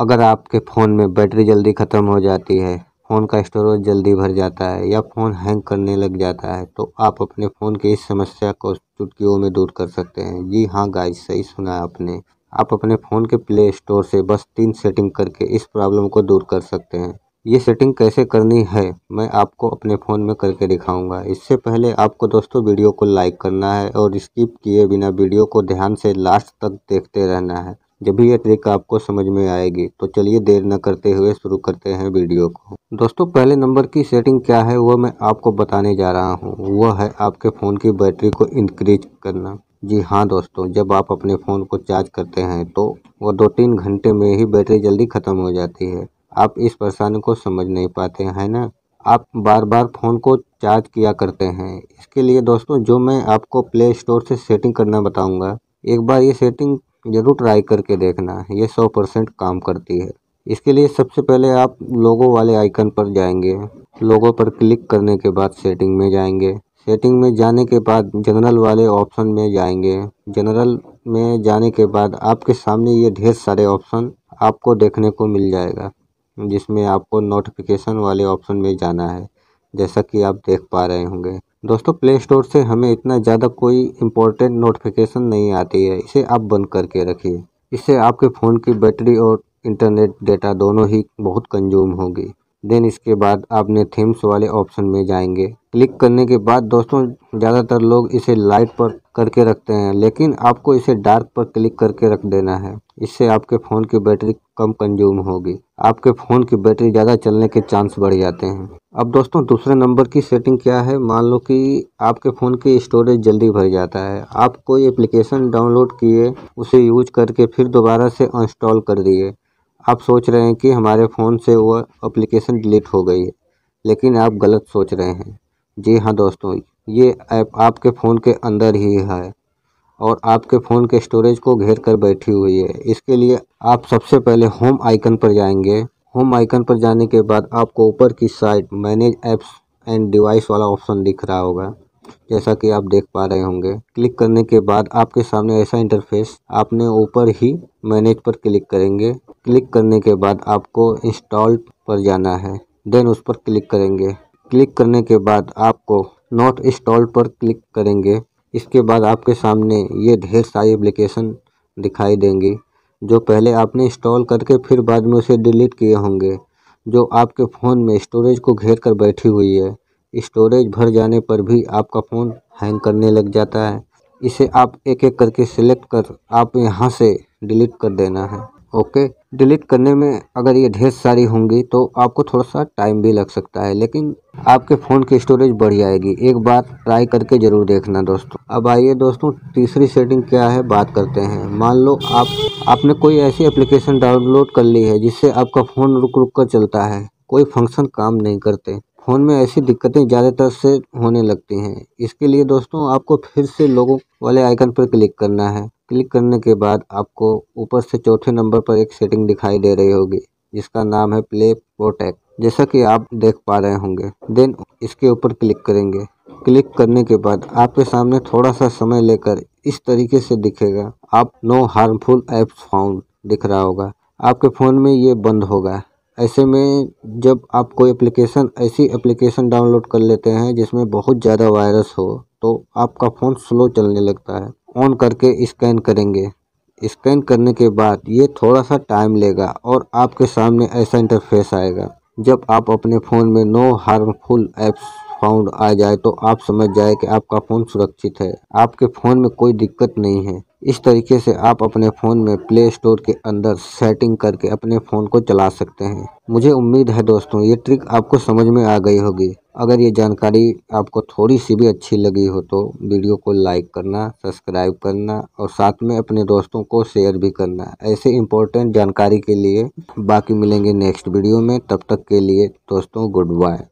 अगर आपके फ़ोन में बैटरी जल्दी ख़त्म हो जाती है फ़ोन का स्टोरेज जल्दी भर जाता है या फ़ोन हैंग करने लग जाता है तो आप अपने फ़ोन की इस समस्या को चुटकियों में दूर कर सकते हैं जी हाँ गाइस सही सुना आपने आप अपने फ़ोन के प्ले स्टोर से बस तीन सेटिंग करके इस प्रॉब्लम को दूर कर सकते हैं ये सेटिंग कैसे करनी है मैं आपको अपने फ़ोन में करके दिखाऊंगा इससे पहले आपको दोस्तों वीडियो को लाइक करना है और स्किप किए बिना वीडियो को ध्यान से लास्ट तक देखते रहना है जब भी ये ट्रिक आपको समझ में आएगी तो चलिए देर न करते हुए शुरू करते हैं वीडियो को दोस्तों पहले नंबर की सेटिंग क्या है वो मैं आपको बताने जा रहा हूँ वह है आपके फ़ोन की बैटरी को इंक्रीज करना जी हाँ दोस्तों जब आप अपने फ़ोन को चार्ज करते हैं तो वह दो तीन घंटे में ही बैटरी जल्दी ख़त्म हो जाती है आप इस परेशानी को समझ नहीं पाते हैं ना आप बार बार फ़ोन को चार्ज किया करते हैं इसके लिए दोस्तों जो मैं आपको प्ले स्टोर से सेटिंग करना बताऊंगा एक बार ये सेटिंग ज़रूर ट्राई करके देखना ये सौ परसेंट काम करती है इसके लिए सबसे पहले आप लोगो वाले आइकन पर जाएंगे लोगो पर क्लिक करने के बाद सेटिंग में जाएंगे सेटिंग में जाने के बाद जनरल वाले ऑप्शन में जाएंगे जनरल में जाने के बाद आपके सामने ये ढेर सारे ऑप्शन आपको देखने को मिल जाएगा जिसमें आपको नोटिफिकेशन वाले ऑप्शन में जाना है जैसा कि आप देख पा रहे होंगे दोस्तों प्ले स्टोर से हमें इतना ज़्यादा कोई इम्पोर्टेंट नोटिफिकेशन नहीं आती है इसे आप बंद करके रखिए इससे आपके फ़ोन की बैटरी और इंटरनेट डेटा दोनों ही बहुत कंज्यूम होगी देन इसके बाद आपने थीम्स वाले ऑप्शन में जाएंगे क्लिक करने के बाद दोस्तों ज़्यादातर लोग इसे लाइट पर करके रखते हैं लेकिन आपको इसे डार्क पर क्लिक करके रख देना है इससे आपके फ़ोन की बैटरी कम कंज्यूम होगी आपके फ़ोन की बैटरी ज़्यादा चलने के चांस बढ़ जाते हैं अब दोस्तों दूसरे नंबर की सेटिंग क्या है मान लो कि आपके फ़ोन की स्टोरेज जल्दी भर जाता है आप कोई एप्लीकेशन डाउनलोड किए उसे यूज करके फिर दोबारा से इंस्टॉल कर दिए आप सोच रहे हैं कि हमारे फ़ोन से वह अप्लीकेशन डिलीट हो गई है लेकिन आप गलत सोच रहे हैं जी हाँ दोस्तों ये ऐप आपके फ़ोन के अंदर ही है और आपके फ़ोन के स्टोरेज को घेर कर बैठी हुई है इसके लिए आप सबसे पहले होम आइकन पर जाएंगे होम आइकन पर जाने के बाद आपको ऊपर की side manage apps and device वाला ऑप्शन दिख रहा होगा जैसा कि आप देख पा रहे होंगे क्लिक करने के बाद आपके सामने ऐसा इंटरफेस आपने ऊपर ही मैनेज पर क्लिक करेंगे क्लिक करने के बाद आपको इंस्टॉल पर जाना है देन उस पर क्लिक करेंगे क्लिक करने के बाद आपको नॉट इंस्टॉल पर क्लिक करेंगे इसके बाद आपके सामने ये ढेर सारी एप्लीकेशन दिखाई देंगी जो पहले आपने इंस्टॉल करके फिर बाद में उसे डिलीट किए होंगे जो आपके फ़ोन में स्टोरेज को घेर कर बैठी हुई है स्टोरेज भर जाने पर भी आपका फ़ोन हैंग करने लग जाता है इसे आप एक एक करके सिलेक्ट कर आप यहाँ से डिलीट कर देना है ओके डिलीट करने में अगर ये ढेर सारी होंगी तो आपको थोड़ा सा टाइम भी लग सकता है लेकिन आपके फ़ोन की स्टोरेज बढ़ जाएगी एक बार ट्राई करके ज़रूर देखना दोस्तों अब आइए दोस्तों तीसरी सेटिंग क्या है बात करते हैं मान लो आप आपने कोई ऐसी एप्लीकेशन डाउनलोड कर ली है जिससे आपका फ़ोन रुक रुक कर चलता है कोई फंक्शन काम नहीं करते फ़ोन में ऐसी दिक्कतें ज़्यादातर से होने लगती हैं इसके लिए दोस्तों आपको फिर से लोगो वाले आइकन पर क्लिक करना है क्लिक करने के बाद आपको ऊपर से चौथे नंबर पर एक सेटिंग दिखाई दे रही होगी जिसका नाम है प्ले प्रोटेक्ट जैसा कि आप देख पा रहे होंगे देन इसके ऊपर क्लिक करेंगे क्लिक करने के बाद आपके सामने थोड़ा सा समय लेकर इस तरीके से दिखेगा आप नो हार्मफुल एप्स फाउंड दिख रहा होगा आपके फ़ोन में ये बंद होगा ऐसे में जब आप कोई एप्लीकेशन ऐसी एप्लीकेशन डाउनलोड कर लेते हैं जिसमें बहुत ज़्यादा वायरस हो तो आपका फ़ोन स्लो चलने लगता है ऑन करके स्कैन करेंगे स्कैन करने के बाद ये थोड़ा सा टाइम लेगा और आपके सामने ऐसा इंटरफेस आएगा जब आप अपने फ़ोन में नो हार्मफुल एप्स फाउंड आ जाए तो आप समझ जाए कि आपका फ़ोन सुरक्षित है आपके फ़ोन में कोई दिक्कत नहीं है इस तरीके से आप अपने फ़ोन में प्ले स्टोर के अंदर सेटिंग करके अपने फ़ोन को चला सकते हैं मुझे उम्मीद है दोस्तों ये ट्रिक आपको समझ में आ गई होगी अगर ये जानकारी आपको थोड़ी सी भी अच्छी लगी हो तो वीडियो को लाइक करना सब्सक्राइब करना और साथ में अपने दोस्तों को शेयर भी करना ऐसे इंपॉर्टेंट जानकारी के लिए बाकी मिलेंगे नेक्स्ट वीडियो में तब तक के लिए दोस्तों गुड बाय